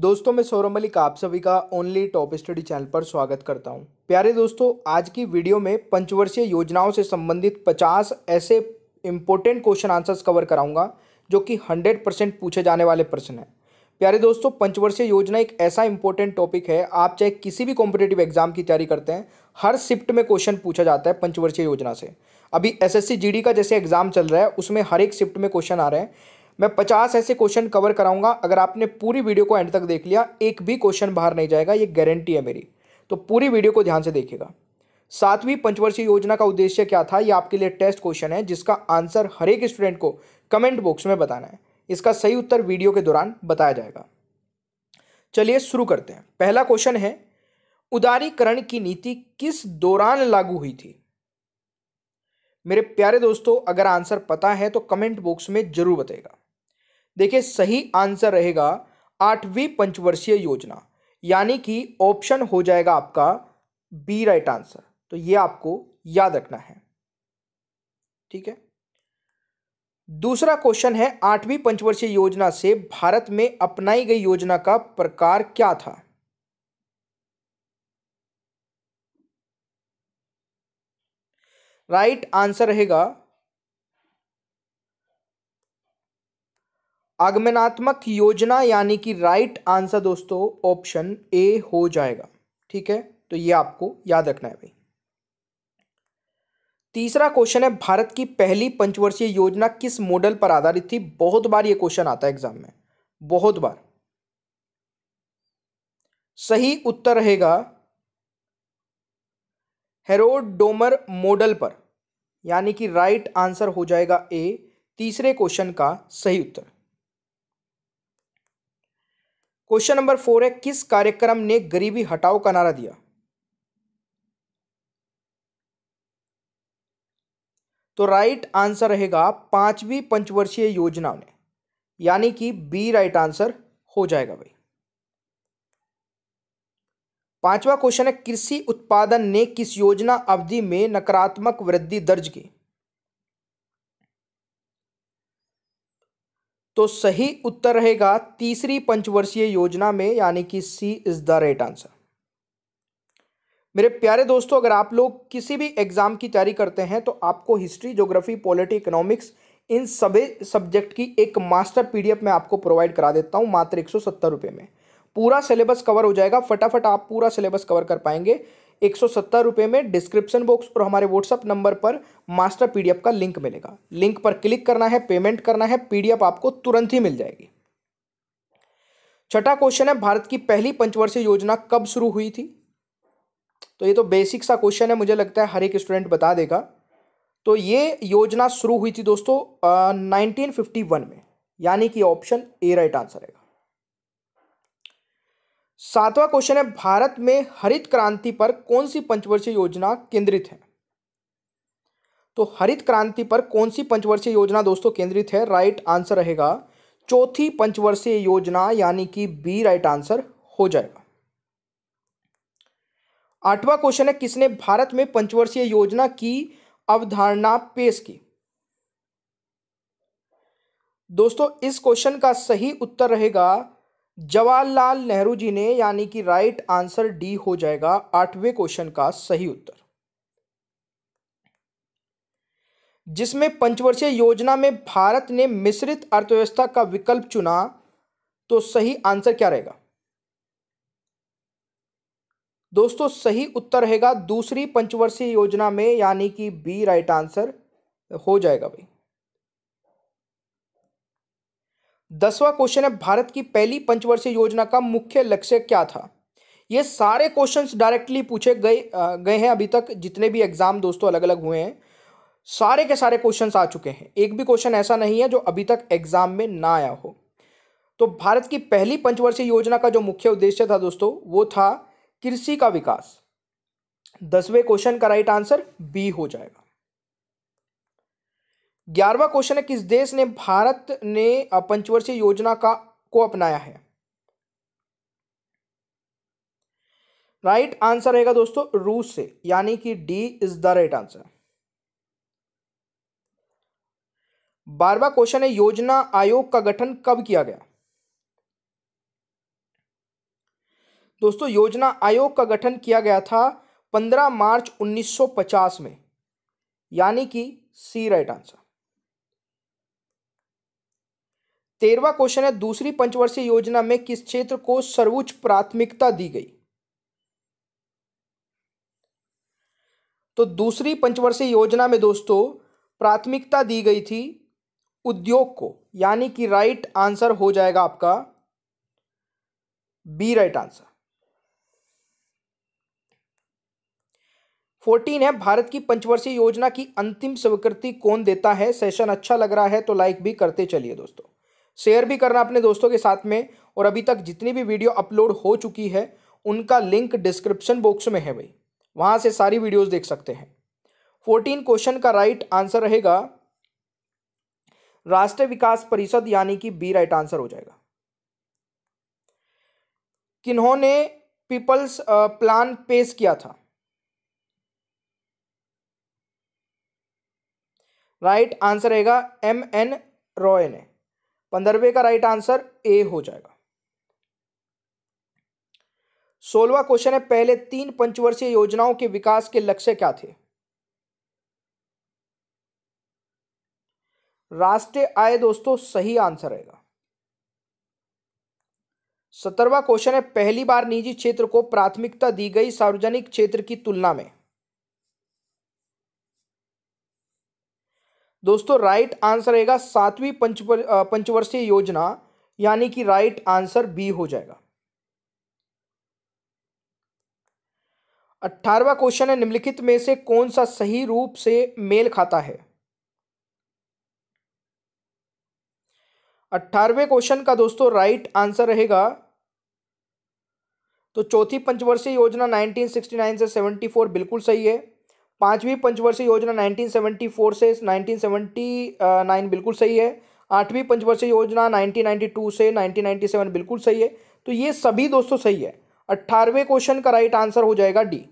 दोस्तों मैं सौरभ मलिक आप सभी का ओनली टॉप स्टडी चैनल पर स्वागत करता हूं। प्यारे दोस्तों आज की वीडियो में पंचवर्षीय योजनाओं से संबंधित 50 ऐसे इम्पोर्टेंट क्वेश्चन आंसर्स कवर कराऊंगा जो कि 100 परसेंट पूछे जाने वाले प्रश्न हैं प्यारे दोस्तों पंचवर्षीय योजना एक ऐसा इंपॉर्टेंट टॉपिक है आप चाहे किसी भी कॉम्पिटेटिव एग्जाम की तैयारी करते हैं हर शिफ्ट में क्वेश्चन पूछा जाता है पंचवर्षीय योजना से अभी एसएससी जीडी का जैसे एग्जाम चल रहा है उसमें हर एक शिफ्ट में क्वेश्चन आ रहे हैं मैं पचास ऐसे क्वेश्चन कवर कराऊंगा अगर आपने पूरी वीडियो को एंड तक देख लिया एक भी क्वेश्चन बाहर नहीं जाएगा ये गारंटी है मेरी तो पूरी वीडियो को ध्यान से देखिएगा सातवीं पंचवर्षीय योजना का उद्देश्य क्या था ये आपके लिए टेस्ट क्वेश्चन है जिसका आंसर हर एक स्टूडेंट को कमेंट बॉक्स में बताना है इसका सही उत्तर वीडियो के दौरान बताया जाएगा चलिए शुरू करते हैं पहला क्वेश्चन है उदारीकरण की नीति किस दौरान लागू हुई थी मेरे प्यारे दोस्तों अगर आंसर पता है तो कमेंट बॉक्स में जरूर बताएगा देखिए सही आंसर रहेगा आठवीं पंचवर्षीय योजना यानी कि ऑप्शन हो जाएगा आपका बी राइट आंसर तो ये आपको याद रखना है ठीक है दूसरा क्वेश्चन है आठवीं पंचवर्षीय योजना से भारत में अपनाई गई योजना का प्रकार क्या था राइट आंसर रहेगा आगमनात्मक योजना यानी कि राइट आंसर दोस्तों ऑप्शन ए हो जाएगा ठीक है तो ये आपको याद रखना है भाई तीसरा क्वेश्चन है भारत की पहली पंचवर्षीय योजना किस मॉडल पर आधारित थी बहुत बार ये क्वेश्चन आता है एग्जाम में बहुत बार सही उत्तर रहेगा हेरोड डोमर मॉडल पर यानी कि राइट आंसर हो जाएगा ए तीसरे क्वेश्चन का सही उत्तर क्वेश्चन नंबर फोर है किस कार्यक्रम ने गरीबी हटाओ का नारा दिया तो राइट आंसर रहेगा पांचवी पंचवर्षीय योजना ने यानी कि बी राइट आंसर हो जाएगा भाई पांचवा क्वेश्चन है कृषि उत्पादन ने किस योजना अवधि में नकारात्मक वृद्धि दर्ज की तो सही उत्तर रहेगा तीसरी पंचवर्षीय योजना में यानी कि C is the right answer मेरे प्यारे दोस्तों अगर आप लोग किसी भी एग्ज़ाम की तैयारी करते हैं तो आपको हिस्ट्री ज्योग्राफी पॉलिटी इकोनॉमिक्स इन सभी सब्जेक्ट की एक मास्टर पीडीएफ मैं आपको प्रोवाइड करा देता हूं मात्र एक सौ में पूरा सिलेबस कवर हो जाएगा फटाफट आप पूरा सिलेबस कवर कर पाएंगे एक रुपए में डिस्क्रिप्शन बॉक्स और हमारे व्हाट्सअप नंबर पर मास्टर पीडीएफ का लिंक मिलेगा लिंक पर क्लिक करना है पेमेंट करना है पीडीएफ आपको तुरंत ही मिल जाएगी छठा क्वेश्चन है भारत की पहली पंचवर्षीय योजना कब शुरू हुई थी तो ये तो बेसिक सा क्वेश्चन है मुझे लगता है हर एक स्टूडेंट बता देगा तो ये योजना शुरू हुई थी दोस्तों नाइनटीन में यानी कि ऑप्शन ए राइट आंसर है सातवां क्वेश्चन है भारत में हरित क्रांति पर कौन सी पंचवर्षीय योजना केंद्रित है तो हरित क्रांति पर कौन सी पंचवर्षीय योजना दोस्तों केंद्रित है राइट आंसर रहेगा चौथी पंचवर्षीय योजना यानी कि बी राइट आंसर हो जाएगा आठवां क्वेश्चन है किसने भारत में पंचवर्षीय योजना की अवधारणा पेश की दोस्तों इस क्वेश्चन का सही उत्तर रहेगा जवाहरलाल नेहरू जी ने यानी कि राइट आंसर डी हो जाएगा आठवें क्वेश्चन का सही उत्तर जिसमें पंचवर्षीय योजना में भारत ने मिश्रित अर्थव्यवस्था का विकल्प चुना तो सही आंसर क्या रहेगा दोस्तों सही उत्तर रहेगा दूसरी पंचवर्षीय योजना में यानी कि बी राइट आंसर हो जाएगा भाई दसवां क्वेश्चन है भारत की पहली पंचवर्षीय योजना का मुख्य लक्ष्य क्या था ये सारे क्वेश्चंस डायरेक्टली पूछे गए गए हैं अभी तक जितने भी एग्जाम दोस्तों अलग अलग हुए हैं सारे के सारे क्वेश्चंस आ चुके हैं एक भी क्वेश्चन ऐसा नहीं है जो अभी तक एग्जाम में ना आया हो तो भारत की पहली पंचवर्षीय योजना का जो मुख्य उद्देश्य था दोस्तों वो था कृषि का विकास दसवें क्वेश्चन का राइट आंसर बी हो जाएगा ग्यारहवा क्वेश्चन है किस देश ने भारत ने पंचवर्षीय योजना का को अपनाया है राइट right आंसर रहेगा दोस्तों रूस से यानी कि D is the right answer बारवा क्वेश्चन है योजना आयोग का गठन कब किया गया दोस्तों योजना आयोग का गठन किया गया था 15 मार्च 1950 में यानी कि सी राइट आंसर तेरवा क्वेश्चन है दूसरी पंचवर्षीय योजना में किस क्षेत्र को सर्वोच्च प्राथमिकता दी गई तो दूसरी पंचवर्षीय योजना में दोस्तों प्राथमिकता दी गई थी उद्योग को यानी कि राइट आंसर हो जाएगा आपका बी राइट आंसर फोर्टीन है भारत की पंचवर्षीय योजना की अंतिम स्वीकृति कौन देता है सेशन अच्छा लग रहा है तो लाइक भी करते चलिए दोस्तों शेयर भी करना अपने दोस्तों के साथ में और अभी तक जितनी भी वीडियो अपलोड हो चुकी है उनका लिंक डिस्क्रिप्शन बॉक्स में है भाई वहाँ से सारी वीडियोज़ देख सकते हैं फोर्टीन क्वेश्चन का राइट आंसर रहेगा राष्ट्रीय विकास परिषद यानी कि बी राइट आंसर हो जाएगा किन्होंने पीपल्स प्लान पेश किया था राइट आंसर रहेगा एम एन रॉय ने पंद्रहवें का राइट आंसर ए हो जाएगा सोलवा क्वेश्चन है पहले तीन पंचवर्षीय योजनाओं के विकास के लक्ष्य क्या थे राष्ट्रीय आय दोस्तों सही आंसर रहेगा सत्रहवा क्वेश्चन है पहली बार निजी क्षेत्र को प्राथमिकता दी गई सार्वजनिक क्षेत्र की तुलना में दोस्तों राइट आंसर रहेगा सातवीं पंच पंचवर्षीय योजना यानी कि राइट आंसर बी हो जाएगा अठारवा क्वेश्चन है निम्नलिखित में से कौन सा सही रूप से मेल खाता है अट्ठारहवें क्वेश्चन का दोस्तों राइट आंसर रहेगा तो चौथी पंचवर्षीय योजना 1969 से 74 बिल्कुल सही है पांचवी पंचवर्षीय योजना 1974 से 1979 बिल्कुल सही है आठवीं पंचवर्षीय योजना 1992 से 1997 बिल्कुल सही है तो ये सभी दोस्तों सही है अट्ठारहवें क्वेश्चन का राइट आंसर हो जाएगा डी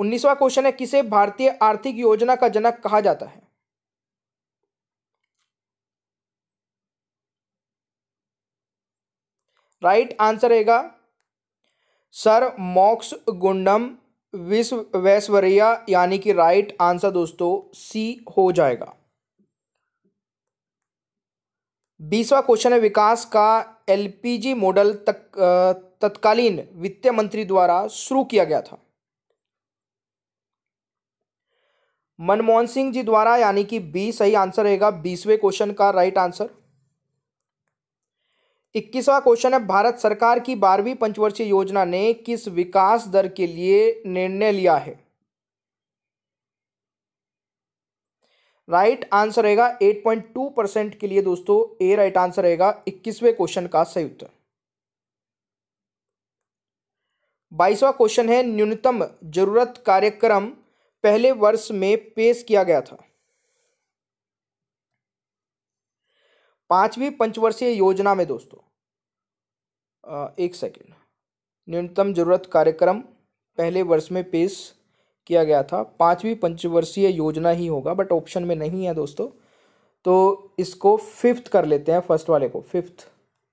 उन्नीसवा क्वेश्चन है किसे भारतीय आर्थिक योजना का जनक कहा जाता है राइट आंसर रहेगा सर मॉक्स गुंडम विश्व वैश्वरिया यानी कि राइट आंसर दोस्तों सी हो जाएगा बीसवा क्वेश्चन है विकास का एलपीजी मॉडल तक तत्कालीन वित्त मंत्री द्वारा शुरू किया गया था मनमोहन सिंह जी द्वारा यानी कि बी सही आंसर रहेगा बीसवें क्वेश्चन का राइट आंसर इक्कीसवां क्वेश्चन है भारत सरकार की बारहवीं पंचवर्षीय योजना ने किस विकास दर के लिए निर्णय लिया है राइट आंसर रहेगा 8.2 परसेंट के लिए दोस्तों ए राइट आंसर रहेगा इक्कीसवें क्वेश्चन का सही उत्तर बाईसवा क्वेश्चन है न्यूनतम जरूरत कार्यक्रम पहले वर्ष में पेश किया गया था पांचवी पंचवर्षीय योजना में दोस्तों एक सेकेंड न्यूनतम जरूरत कार्यक्रम पहले वर्ष में पेश किया गया था पांचवी पंचवर्षीय योजना ही होगा बट ऑप्शन में नहीं है दोस्तों तो इसको फिफ्थ कर लेते हैं फर्स्ट वाले को फिफ्थ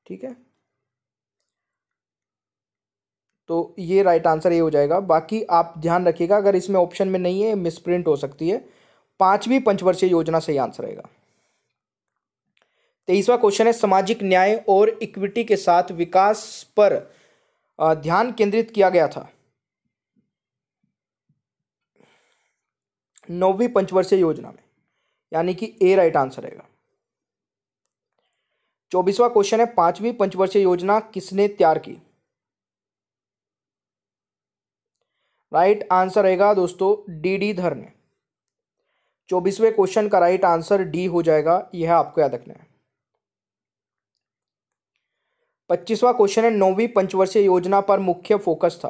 ठीक है तो ये राइट आंसर ये हो जाएगा बाकी आप ध्यान रखिएगा अगर इसमें ऑप्शन में नहीं है मिसप्रिंट हो सकती है पांचवी पंचवर्षीय योजना सही आंसर रहेगा तेईसवा क्वेश्चन है सामाजिक न्याय और इक्विटी के साथ विकास पर ध्यान केंद्रित किया गया था नौवीं पंचवर्षीय योजना में यानी कि ए राइट आंसर रहेगा चौबीसवा क्वेश्चन है पांचवी पंचवर्षीय योजना किसने तैयार की राइट आंसर रहेगा दोस्तों डी डी धर ने चौबीसवें क्वेश्चन का राइट आंसर डी हो जाएगा यह आपको याद रखना है पच्चीसवा क्वेश्चन है नौवीं पंचवर्षीय योजना पर मुख्य फोकस था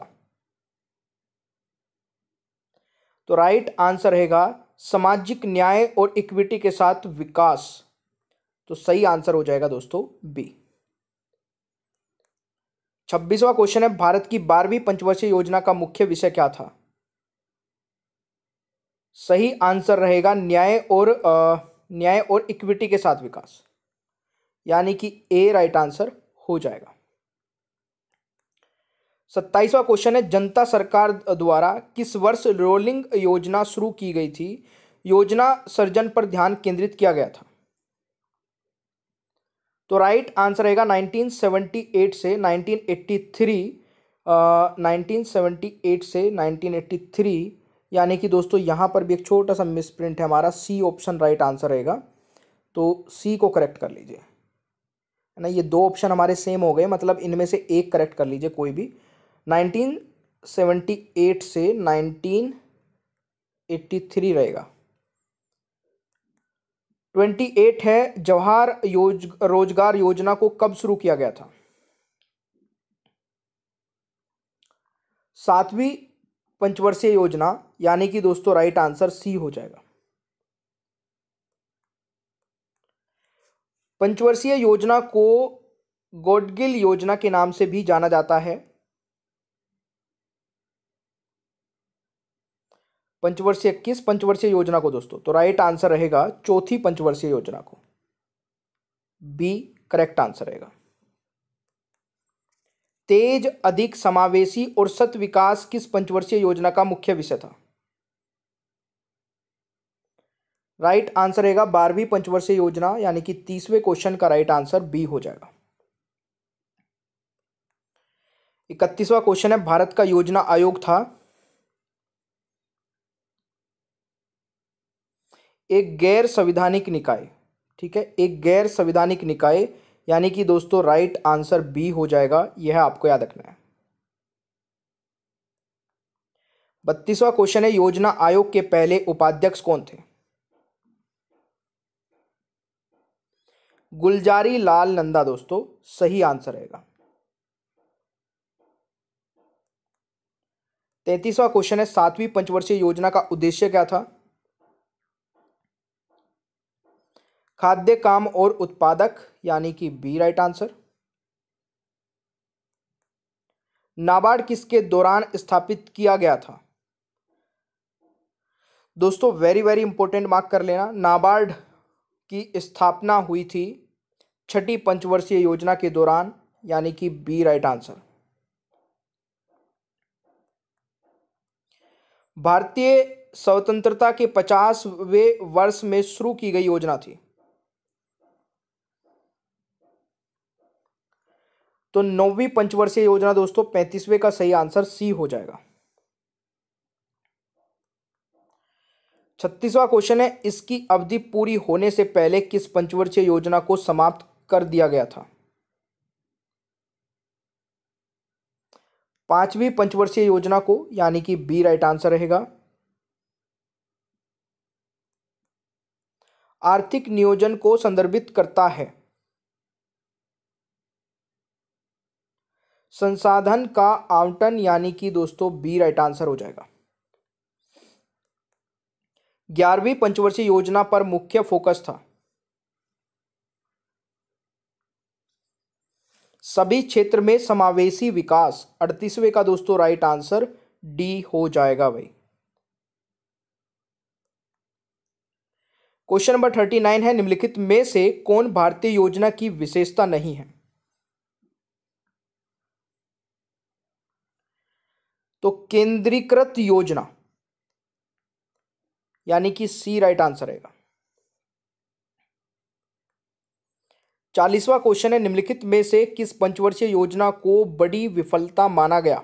तो राइट आंसर रहेगा सामाजिक न्याय और इक्विटी के साथ विकास तो सही आंसर हो जाएगा दोस्तों बी छब्बीसवा क्वेश्चन है भारत की बारहवीं पंचवर्षीय योजना का मुख्य विषय क्या था सही आंसर रहेगा न्याय और न्याय और इक्विटी के साथ विकास यानी कि ए राइट आंसर हो जाएगा सत्ताईसवा क्वेश्चन है जनता सरकार द्वारा किस वर्ष रोलिंग योजना शुरू की गई थी योजना सर्जन पर ध्यान केंद्रित किया गया था तो राइट आंसर रहेगा 1978 से 1983 1978 से 1983 यानी कि दोस्तों यहां पर भी एक छोटा सा मिसप्रिंट है हमारा सी ऑप्शन राइट आंसर रहेगा तो सी को करेक्ट कर लीजिए है ना ये दो ऑप्शन हमारे सेम हो गए मतलब इनमें से एक करेक्ट कर लीजिए कोई भी 1978 से 1983 रहेगा 28 है जवाहर योज रोजगार योजना को कब शुरू किया गया था सातवीं पंचवर्षीय योजना यानी कि दोस्तों राइट आंसर सी हो जाएगा पंचवर्षीय योजना को गोडगिल योजना के नाम से भी जाना जाता है पंचवर्षीय किस पंचवर्षीय योजना को दोस्तों तो राइट आंसर रहेगा चौथी पंचवर्षीय योजना को बी करेक्ट आंसर रहेगा तेज अधिक समावेशी और सत विकास किस पंचवर्षीय योजना का मुख्य विषय था राइट आंसर रहेगा बारहवीं पंचवर्षीय योजना यानी कि तीसवें क्वेश्चन का राइट आंसर बी हो जाएगा इकतीसवा क्वेश्चन है भारत का योजना आयोग था एक गैर संविधानिक निकाय ठीक है एक गैर संविधानिक निकाय यानी कि दोस्तों राइट आंसर बी हो जाएगा यह आपको याद रखना है बत्तीसवा क्वेश्चन है योजना आयोग के पहले उपाध्यक्ष कौन थे गुलजारी लाल नंदा दोस्तों सही आंसर रहेगा तैतीसवा क्वेश्चन है सातवीं पंचवर्षीय योजना का उद्देश्य क्या था खाद्य काम और उत्पादक यानी कि बी राइट आंसर नाबार्ड किसके दौरान स्थापित किया गया था दोस्तों वेरी वेरी इंपॉर्टेंट मार्क कर लेना नाबार्ड की स्थापना हुई थी छठी पंचवर्षीय योजना के दौरान यानी कि बी राइट आंसर भारतीय स्वतंत्रता के पचासवें वर्ष में शुरू की गई योजना थी तो नौवीं पंचवर्षीय योजना दोस्तों पैंतीसवें का सही आंसर सी हो जाएगा छत्तीसवा क्वेश्चन है इसकी अवधि पूरी होने से पहले किस पंचवर्षीय योजना को समाप्त कर दिया गया था पांचवी पंचवर्षीय योजना को यानी कि बी राइट आंसर रहेगा आर्थिक नियोजन को संदर्भित करता है संसाधन का आवंटन यानी कि दोस्तों बी राइट आंसर हो जाएगा ग्यारहवीं पंचवर्षीय योजना पर मुख्य फोकस था सभी क्षेत्र में समावेशी विकास अड़तीसवें का दोस्तों राइट आंसर डी हो जाएगा भाई क्वेश्चन नंबर थर्टी नाइन है निम्नलिखित में से कौन भारतीय योजना की विशेषता नहीं है तो केंद्रीकृत योजना यानी कि सी राइट आंसर रहेगा चालीसवा क्वेश्चन है निम्नलिखित में से किस पंचवर्षीय योजना को बड़ी विफलता माना गया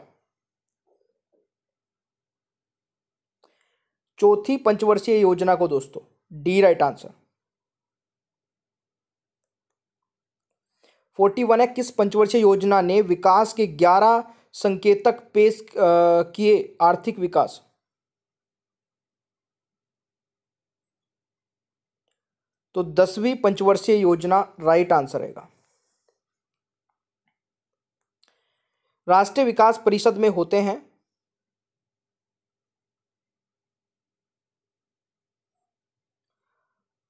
चौथी पंचवर्षीय योजना को दोस्तों D right answer forty one है किस पंचवर्षीय योजना ने विकास के ग्यारह संकेतक पेश किए आर्थिक विकास तो दसवीं पंचवर्षीय योजना राइट आंसर है राष्ट्रीय विकास परिषद में होते हैं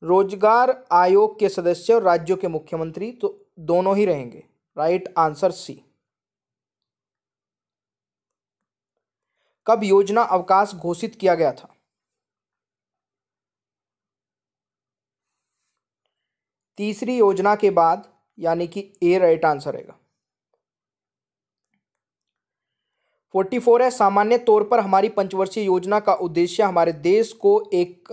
रोजगार आयोग के सदस्य और राज्यों के मुख्यमंत्री तो दोनों ही रहेंगे राइट आंसर सी कब योजना अवकाश घोषित किया गया था तीसरी योजना के बाद यानी कि ए राइट आंसर रहेगा फोर्टी फोर है सामान्य तौर पर हमारी पंचवर्षीय योजना का उद्देश्य हमारे देश को एक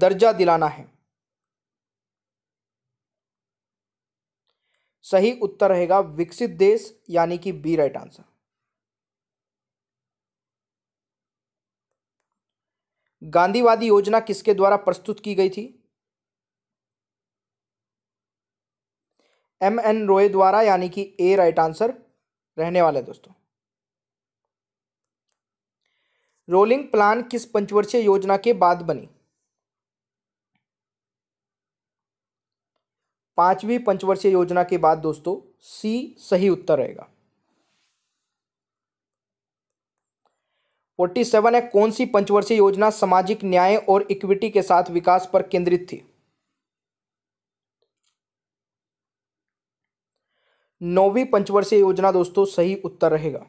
दर्जा दिलाना है सही उत्तर रहेगा विकसित देश यानी कि बी राइट आंसर गांधीवादी योजना किसके द्वारा प्रस्तुत की गई थी एम एन रोय द्वारा यानी कि ए राइट आंसर रहने वाला है दोस्तों रोलिंग प्लान किस पंचवर्षीय योजना के बाद बनी पांचवी पंचवर्षीय योजना के बाद दोस्तों सी सही उत्तर रहेगा फोर्टी सेवन है कौन सी पंचवर्षीय योजना सामाजिक न्याय और इक्विटी के साथ विकास पर केंद्रित थी नौवीं पंचवर्षीय योजना दोस्तों सही उत्तर रहेगा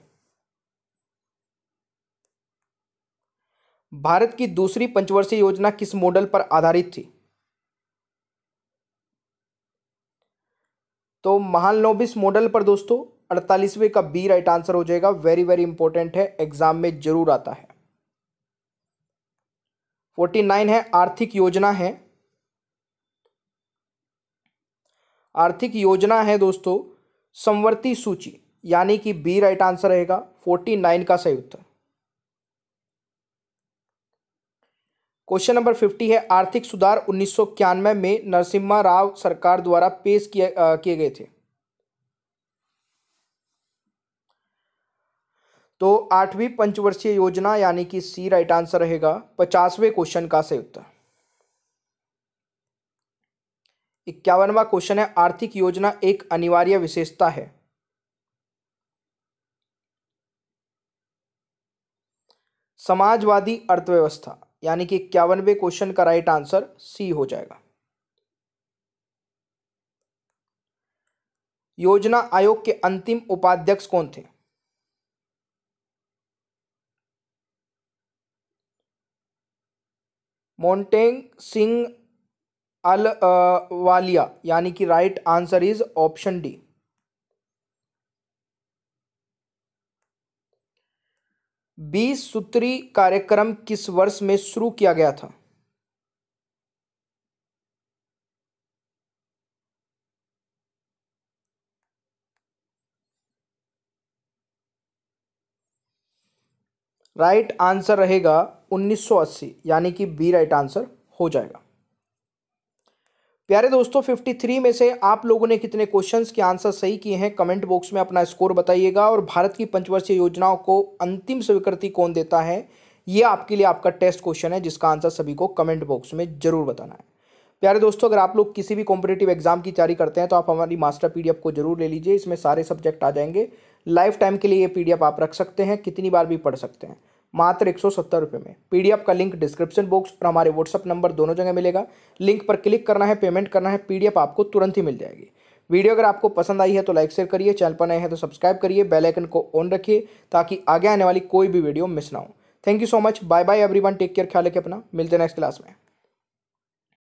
भारत की दूसरी पंचवर्षीय योजना किस मॉडल पर आधारित थी तो महान नोबिस मॉडल पर दोस्तों अड़तालीसवें का बी राइट आंसर हो जाएगा वेरी वेरी इंपॉर्टेंट है एग्जाम में जरूर आता है फोर्टी नाइन है आर्थिक योजना है आर्थिक योजना है दोस्तों संवर्ती सूची यानी कि बी राइट आंसर रहेगा फोर्टी नाइन का सही उत्तर क्वेश्चन नंबर फिफ्टी है आर्थिक सुधार उन्नीस में नरसिम्हा राव सरकार द्वारा पेश किए किए गए थे तो आठवीं पंचवर्षीय योजना यानी कि सी राइट आंसर रहेगा पचासवें क्वेश्चन का सही उत्तर इक्यावनवा क्वेश्चन है आर्थिक योजना एक अनिवार्य विशेषता है समाजवादी अर्थव्यवस्था यानी कि इक्यावनवे क्वेश्चन का राइट आंसर सी हो जाएगा योजना आयोग के अंतिम उपाध्यक्ष कौन थे मोन्टेंग सिंह अल वालिया यानी कि right answer is option D बीस सूत्री कार्यक्रम किस वर्ष में शुरू किया गया था राइट आंसर रहेगा 1980 यानी कि बी राइट आंसर हो जाएगा प्यारे दोस्तों 53 में से आप लोगों ने कितने क्वेश्चंस के आंसर सही किए हैं कमेंट बॉक्स में अपना स्कोर बताइएगा और भारत की पंचवर्षीय योजनाओं को अंतिम स्वीकृति कौन देता है ये आपके लिए आपका टेस्ट क्वेश्चन है जिसका आंसर सभी को कमेंट बॉक्स में जरूर बताना है प्यारे दोस्तों अगर आप लोग किसी भी कॉम्पिटेटिव एग्जाम की तैयारी करते हैं तो आप हमारी मास्टर पीडीएफ को जरूर ले लीजिए इसमें सारे सब्जेक्ट आ जाएंगे लाइफ टाइम के लिए ये पीडीएफ आप रख सकते हैं कितनी बार भी पढ़ सकते हैं मात्र एक सौ में पीडीएफ का लिंक डिस्क्रिप्शन बॉक्स और हमारे व्हाट्सअप नंबर दोनों जगह मिलेगा लिंक पर क्लिक करना है पेमेंट करना है पीडीएफ आपको तुरंत ही मिल जाएगी वीडियो अगर आपको पसंद आई है तो लाइक शेयर करिए चैनल पर नए हैं तो सब्सक्राइब करिए बेल आइकन को ऑन रखिए ताकि आगे आने वाली कोई भी वीडियो मिस ना हो thank you so much bye bye everyone take care ख्याल रखिए अपना मिलते हैं नेक्स्ट क्लास में